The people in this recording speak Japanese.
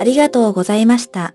ありがとうございました。